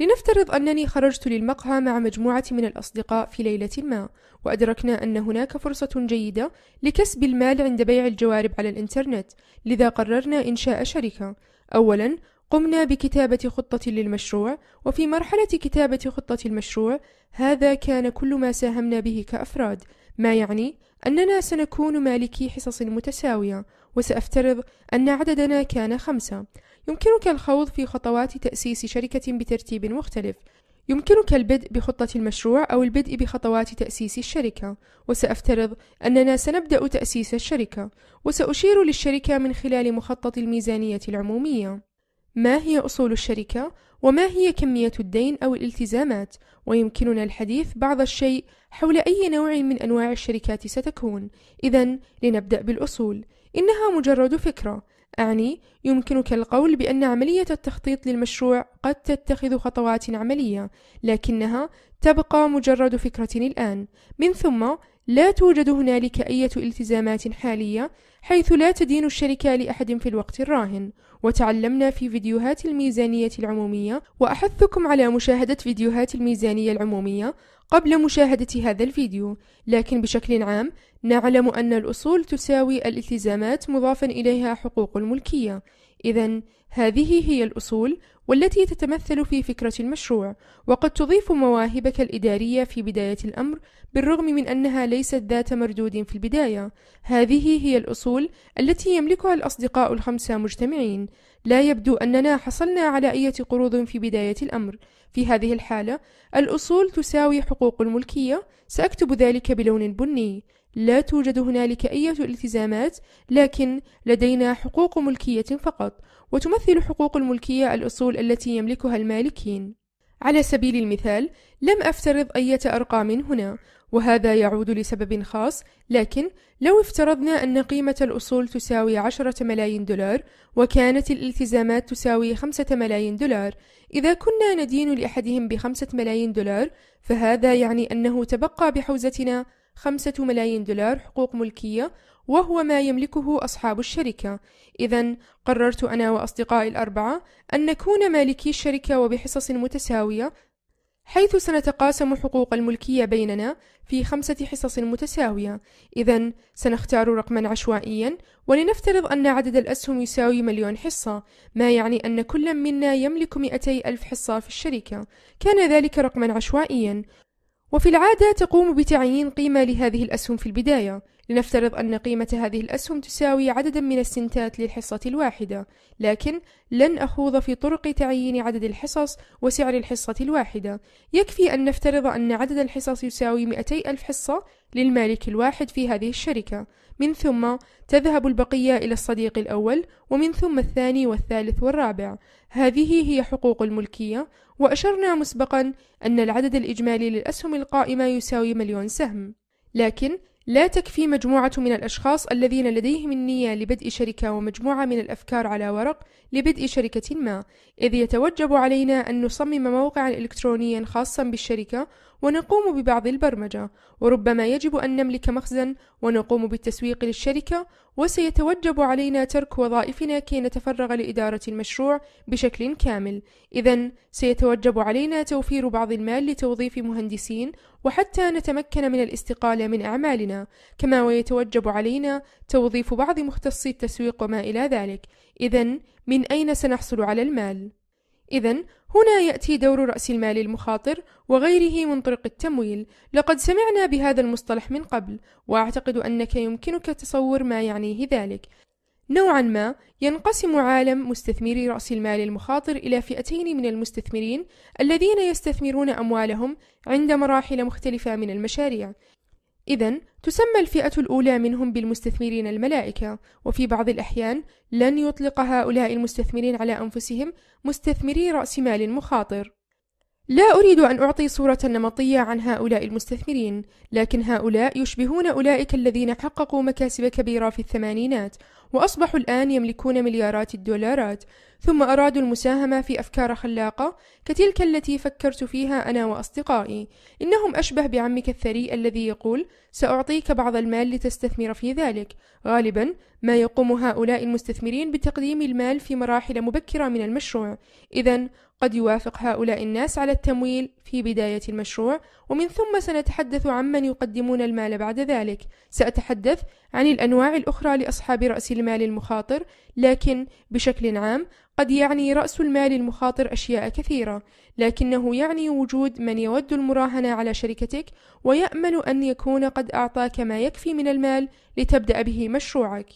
لنفترض أنني خرجت للمقهى مع مجموعة من الأصدقاء في ليلة ما، وأدركنا أن هناك فرصة جيدة لكسب المال عند بيع الجوارب على الإنترنت، لذا قررنا إنشاء شركة. أولاً، قمنا بكتابة خطة للمشروع، وفي مرحلة كتابة خطة المشروع، هذا كان كل ما ساهمنا به كأفراد، ما يعني أننا سنكون مالكي حصص متساوية، وسأفترض أن عددنا كان خمسة. يمكنك الخوض في خطوات تأسيس شركة بترتيب مختلف يمكنك البدء بخطة المشروع أو البدء بخطوات تأسيس الشركة، وسأفترض أننا سنبدأ تأسيس الشركة، وسأشير للشركة من خلال مخطط الميزانية العمومية. ما هي أصول الشركة؟ وما هي كمية الدين أو الالتزامات؟ ويمكننا الحديث بعض الشيء حول أي نوع من أنواع الشركات ستكون. إذا لنبدأ بالأصول. إنها مجرد فكرة، أعني يمكنك القول بأن عملية التخطيط للمشروع قد تتخذ خطوات عملية لكنها تبقى مجرد فكرة الآن من ثم لا توجد هنالك أية التزامات حالية حيث لا تدين الشركة لأحد في الوقت الراهن وتعلمنا في فيديوهات الميزانية العمومية وأحثكم على مشاهدة فيديوهات الميزانية العمومية قبل مشاهدة هذا الفيديو لكن بشكل عام نعلم أن الأصول تساوي الالتزامات مضافا إليها حقوق الملكية إذا هذه هي الأصول والتي تتمثل في فكرة المشروع، وقد تضيف مواهبك الإدارية في بداية الأمر بالرغم من أنها ليست ذات مردود في البداية. هذه هي الأصول التي يملكها الأصدقاء الخمسة مجتمعين. لا يبدو أننا حصلنا على أي قروض في بداية الأمر. في هذه الحالة، الأصول تساوي حقوق الملكية، سأكتب ذلك بلون بني. لا توجد هنالك أي التزامات لكن لدينا حقوق ملكية فقط وتمثل حقوق الملكية الأصول التي يملكها المالكين على سبيل المثال لم أفترض أية أرقام هنا وهذا يعود لسبب خاص لكن لو افترضنا أن قيمة الأصول تساوي عشرة ملايين دولار وكانت الالتزامات تساوي خمسة ملايين دولار إذا كنا ندين لأحدهم بخمسة ملايين دولار فهذا يعني أنه تبقى بحوزتنا خمسة ملايين دولار حقوق ملكية وهو ما يملكه أصحاب الشركة إذا قررت أنا وأصدقائي الأربعة أن نكون مالكي الشركة وبحصص متساوية حيث سنتقاسم حقوق الملكية بيننا في خمسة حصص متساوية إذا سنختار رقما عشوائيا ولنفترض أن عدد الأسهم يساوي مليون حصة ما يعني أن كل منا يملك 200 ألف حصة في الشركة كان ذلك رقما عشوائيا وفي العادة تقوم بتعيين قيمة لهذه الأسهم في البداية لنفترض أن قيمة هذه الأسهم تساوي عددا من السنتات للحصة الواحدة لكن لن أخوض في طرق تعيين عدد الحصص وسعر الحصة الواحدة يكفي أن نفترض أن عدد الحصص يساوي 200 ألف حصة للمالك الواحد في هذه الشركة من ثم تذهب البقية إلى الصديق الأول ومن ثم الثاني والثالث والرابع هذه هي حقوق الملكية وأشرنا مسبقا أن العدد الإجمالي للأسهم القائمة يساوي مليون سهم لكن لا تكفي مجموعة من الأشخاص الذين لديهم النية لبدء شركة ومجموعة من الأفكار على ورق لبدء شركة ما، إذ يتوجب علينا أن نصمم موقعًا إلكترونيًا خاصًا بالشركة ونقوم ببعض البرمجة وربما يجب أن نملك مخزن ونقوم بالتسويق للشركة وسيتوجب علينا ترك وظائفنا كي نتفرغ لإدارة المشروع بشكل كامل إذا سيتوجب علينا توفير بعض المال لتوظيف مهندسين وحتى نتمكن من الاستقالة من أعمالنا كما ويتوجب علينا توظيف بعض مختصي التسويق وما إلى ذلك إذا من أين سنحصل على المال؟ إذا هنا يأتي دور رأس المال المخاطر وغيره من طرق التمويل، لقد سمعنا بهذا المصطلح من قبل، وأعتقد أنك يمكنك تصور ما يعنيه ذلك. نوعا ما ينقسم عالم مستثمري رأس المال المخاطر إلى فئتين من المستثمرين الذين يستثمرون أموالهم عند مراحل مختلفة من المشاريع، إذا تسمى الفئة الأولى منهم بالمستثمرين الملائكة، وفي بعض الأحيان لن يطلق هؤلاء المستثمرين على أنفسهم مستثمري رأس مال مخاطر. لا أريد أن أعطي صورة نمطية عن هؤلاء المستثمرين، لكن هؤلاء يشبهون أولئك الذين حققوا مكاسب كبيرة في الثمانينات، وأصبحوا الآن يملكون مليارات الدولارات، ثم أرادوا المساهمة في أفكار خلاقة كتلك التي فكرت فيها أنا وأصدقائي إنهم أشبه بعمك الثري الذي يقول سأعطيك بعض المال لتستثمر في ذلك غالبا ما يقوم هؤلاء المستثمرين بتقديم المال في مراحل مبكرة من المشروع إذا قد يوافق هؤلاء الناس على التمويل في بداية المشروع ومن ثم سنتحدث عمن يقدمون المال بعد ذلك سأتحدث عن الأنواع الأخرى لأصحاب رأس المال المخاطر لكن بشكل عام قد يعني رأس المال المخاطر أشياء كثيرة، لكنه يعني وجود من يود المراهنة على شركتك ويأمل أن يكون قد أعطاك ما يكفي من المال لتبدأ به مشروعك.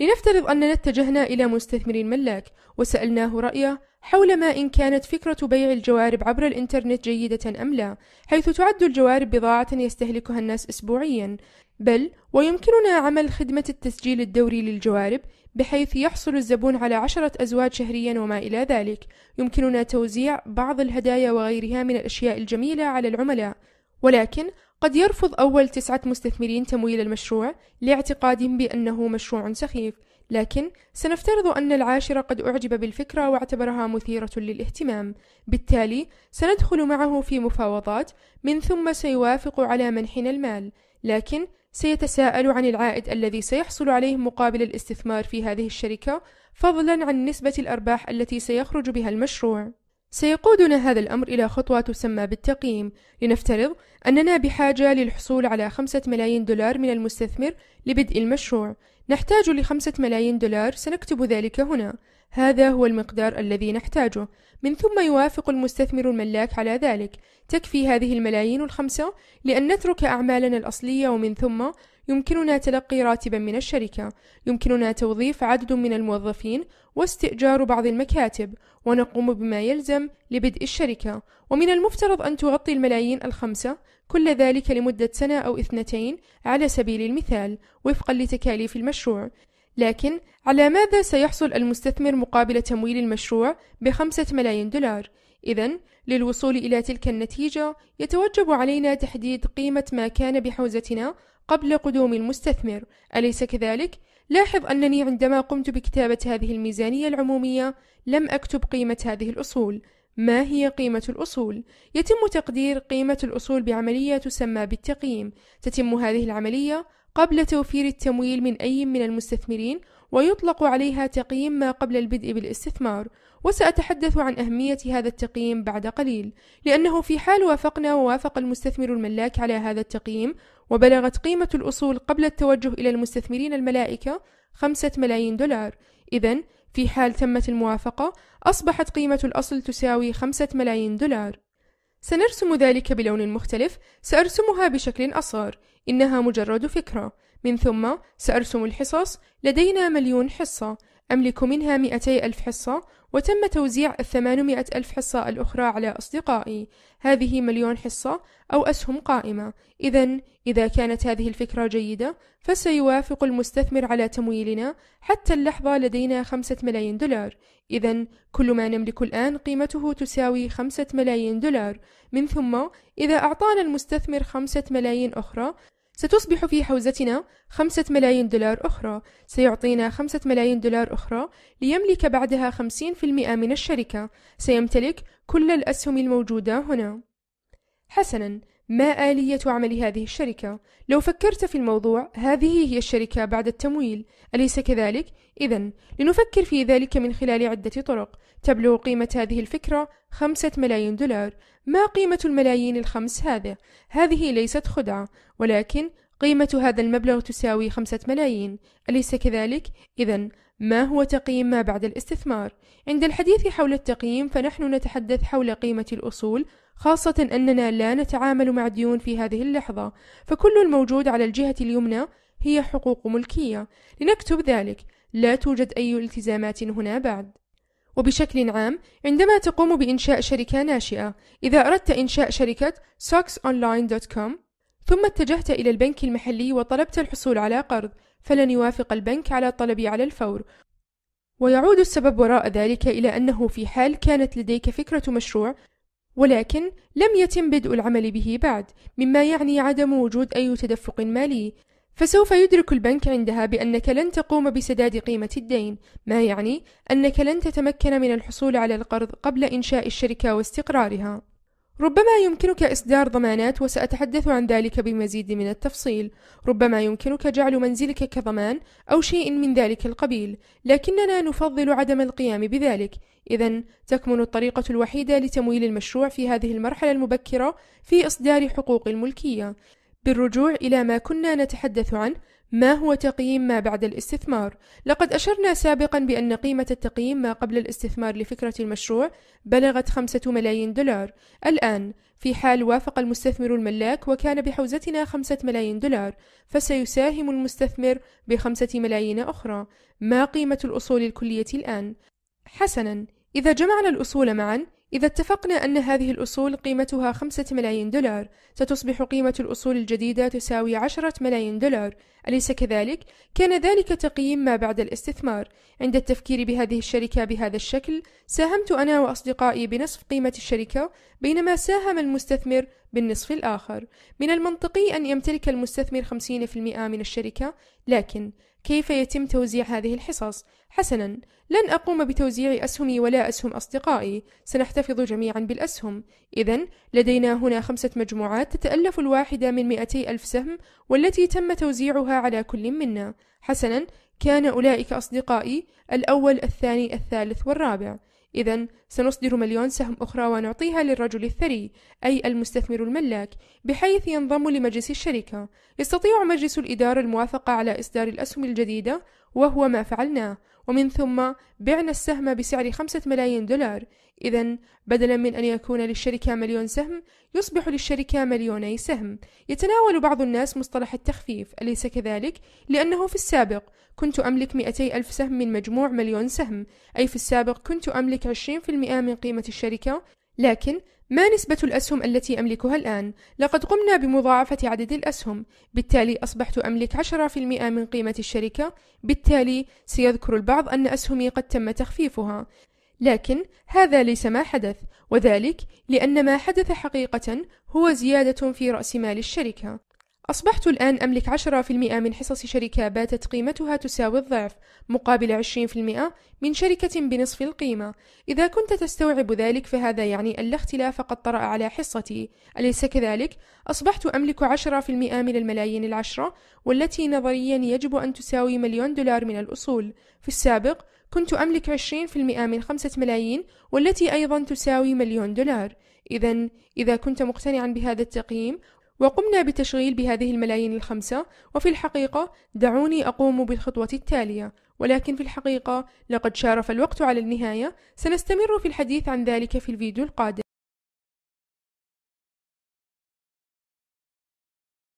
لنفترض أننا اتجهنا إلى مستثمر ملاك وسألناه رأيه حول ما إن كانت فكرة بيع الجوارب عبر الإنترنت جيدة أم لا، حيث تعد الجوارب بضاعة يستهلكها الناس أسبوعيًا، بل ويمكننا عمل خدمة التسجيل الدوري للجوارب بحيث يحصل الزبون على عشرة أزواج شهريا وما إلى ذلك يمكننا توزيع بعض الهدايا وغيرها من الأشياء الجميلة على العملاء ولكن قد يرفض أول تسعة مستثمرين تمويل المشروع لاعتقادهم بأنه مشروع سخيف لكن سنفترض أن العاشرة قد أعجب بالفكرة واعتبرها مثيرة للاهتمام، بالتالي سندخل معه في مفاوضات، من ثم سيوافق على منحنا المال، لكن سيتساءل عن العائد الذي سيحصل عليه مقابل الاستثمار في هذه الشركة فضلا عن نسبة الأرباح التي سيخرج بها المشروع سيقودنا هذا الأمر إلى خطوة تسمى بالتقييم لنفترض أننا بحاجة للحصول على خمسة ملايين دولار من المستثمر لبدء المشروع نحتاج لخمسة ملايين دولار سنكتب ذلك هنا هذا هو المقدار الذي نحتاجه من ثم يوافق المستثمر الملاك على ذلك تكفي هذه الملايين الخمسة لأن نترك أعمالنا الأصلية ومن ثم يمكننا تلقي راتبا من الشركة يمكننا توظيف عدد من الموظفين واستئجار بعض المكاتب ونقوم بما يلزم لبدء الشركة ومن المفترض أن تغطي الملايين الخمسة كل ذلك لمدة سنة أو اثنتين على سبيل المثال وفقا لتكاليف المشروع لكن على ماذا سيحصل المستثمر مقابل تمويل المشروع بخمسة ملايين دولار؟ إذا للوصول إلى تلك النتيجة يتوجب علينا تحديد قيمة ما كان بحوزتنا قبل قدوم المستثمر أليس كذلك؟ لاحظ أنني عندما قمت بكتابة هذه الميزانية العمومية لم أكتب قيمة هذه الأصول ما هي قيمة الأصول؟ يتم تقدير قيمة الأصول بعملية تسمى بالتقييم تتم هذه العملية قبل توفير التمويل من أي من المستثمرين ويطلق عليها تقييم ما قبل البدء بالاستثمار وسأتحدث عن أهمية هذا التقييم بعد قليل لأنه في حال وافقنا ووافق المستثمر الملاك على هذا التقييم وبلغت قيمة الأصول قبل التوجه إلى المستثمرين الملائكة خمسة ملايين دولار إذا في حال تمت الموافقة أصبحت قيمة الأصل تساوي خمسة ملايين دولار سنرسم ذلك بلون مختلف سأرسمها بشكل أصغر إنها مجرد فكرة من ثم سأرسم الحصص لدينا مليون حصة أملك منها مئتي ألف حصة وتم توزيع الثمانمائة ألف حصة الأخرى على أصدقائي هذه مليون حصة أو أسهم قائمة إذا إذا كانت هذه الفكرة جيدة فسيوافق المستثمر على تمويلنا حتى اللحظة لدينا خمسة ملايين دولار إذا كل ما نملك الآن قيمته تساوي خمسة ملايين دولار من ثم إذا أعطانا المستثمر خمسة ملايين أخرى ستصبح في حوزتنا خمسة ملايين دولار أخرى سيعطينا خمسة ملايين دولار أخرى ليملك بعدها خمسين في المئة من الشركة سيمتلك كل الأسهم الموجودة هنا حسنا ما آلية عمل هذه الشركة؟ لو فكرت في الموضوع هذه هي الشركة بعد التمويل أليس كذلك؟ إذا لنفكر في ذلك من خلال عدة طرق تبلغ قيمة هذه الفكرة خمسة ملايين دولار ما قيمة الملايين الخمس هذا؟ هذه ليست خدعة ولكن قيمة هذا المبلغ تساوي خمسة ملايين أليس كذلك؟ إذا ما هو تقييم ما بعد الاستثمار؟ عند الحديث حول التقييم فنحن نتحدث حول قيمة الأصول خاصة أننا لا نتعامل مع ديون في هذه اللحظة فكل الموجود على الجهة اليمنى هي حقوق ملكية لنكتب ذلك لا توجد أي التزامات هنا بعد وبشكل عام عندما تقوم بإنشاء شركة ناشئة إذا أردت إنشاء شركة socksonline.com ثم اتجهت إلى البنك المحلي وطلبت الحصول على قرض فلن يوافق البنك على طلبي على الفور ويعود السبب وراء ذلك إلى أنه في حال كانت لديك فكرة مشروع ولكن لم يتم بدء العمل به بعد مما يعني عدم وجود أي تدفق مالي فسوف يدرك البنك عندها بأنك لن تقوم بسداد قيمة الدين، ما يعني أنك لن تتمكن من الحصول على القرض قبل إنشاء الشركة واستقرارها. ربما يمكنك إصدار ضمانات وسأتحدث عن ذلك بمزيد من التفصيل ربما يمكنك جعل منزلك كضمان أو شيء من ذلك القبيل لكننا نفضل عدم القيام بذلك إذا تكمن الطريقة الوحيدة لتمويل المشروع في هذه المرحلة المبكرة في إصدار حقوق الملكية بالرجوع إلى ما كنا نتحدث عنه ما هو تقييم ما بعد الاستثمار؟ لقد أشرنا سابقا بأن قيمة التقييم ما قبل الاستثمار لفكرة المشروع بلغت خمسة ملايين دولار الآن في حال وافق المستثمر الملاك وكان بحوزتنا خمسة ملايين دولار فسيساهم المستثمر بخمسة ملايين أخرى ما قيمة الأصول الكلية الآن؟ حسنا إذا جمعنا الأصول معا إذا اتفقنا أن هذه الأصول قيمتها خمسة ملايين دولار، ستصبح قيمة الأصول الجديدة تساوي عشرة ملايين دولار، أليس كذلك؟ كان ذلك تقييم ما بعد الاستثمار. عند التفكير بهذه الشركة بهذا الشكل، ساهمت أنا وأصدقائي بنصف قيمة الشركة، بينما ساهم المستثمر بالنصف الآخر. من المنطقي أن يمتلك المستثمر 50% من الشركة، لكن كيف يتم توزيع هذه الحصص؟ حسنا، لن أقوم بتوزيع أسهمي ولا أسهم أصدقائي، سنحتفظ جميعا بالأسهم. إذا لدينا هنا خمسة مجموعات تتألف الواحدة من 200 ألف سهم والتي تم توزيعها على كل منا. حسنا، كان أولئك أصدقائي الأول، الثاني، الثالث والرابع. إذا سنصدر مليون سهم أخرى ونعطيها للرجل الثري أي المستثمر الملاك بحيث ينضم لمجلس الشركة يستطيع مجلس الإدارة الموافقة على إصدار الأسهم الجديدة وهو ما فعلناه ومن ثم بعنا السهم بسعر خمسة ملايين دولار إذا بدلا من أن يكون للشركة مليون سهم يصبح للشركة مليوني سهم يتناول بعض الناس مصطلح التخفيف أليس كذلك؟ لأنه في السابق كنت أملك مئتي ألف سهم من مجموع مليون سهم أي في السابق كنت أملك 20% من قيمة الشركة لكن ما نسبة الأسهم التي أملكها الآن؟ لقد قمنا بمضاعفة عدد الأسهم، بالتالي أصبحت أملك 10% من قيمة الشركة، بالتالي سيذكر البعض أن أسهمي قد تم تخفيفها، لكن هذا ليس ما حدث، وذلك لأن ما حدث حقيقة هو زيادة في رأس مال الشركة. أصبحت الآن أملك 10% من حصص شركة باتت قيمتها تساوي الضعف مقابل 20% من شركة بنصف القيمة. إذا كنت تستوعب ذلك فهذا يعني أن الاختلاف قد طرأ على حصتي، أليس كذلك؟ أصبحت أملك 10% من الملايين العشرة والتي نظريا يجب أن تساوي مليون دولار من الأصول. في السابق كنت أملك 20% من 5 ملايين والتي أيضا تساوي مليون دولار. إذا إذا كنت مقتنعا بهذا التقييم وقمنا بتشغيل بهذه الملايين الخمسة وفي الحقيقة دعوني أقوم بالخطوة التالية ولكن في الحقيقة لقد شارف الوقت على النهاية سنستمر في الحديث عن ذلك في الفيديو القادم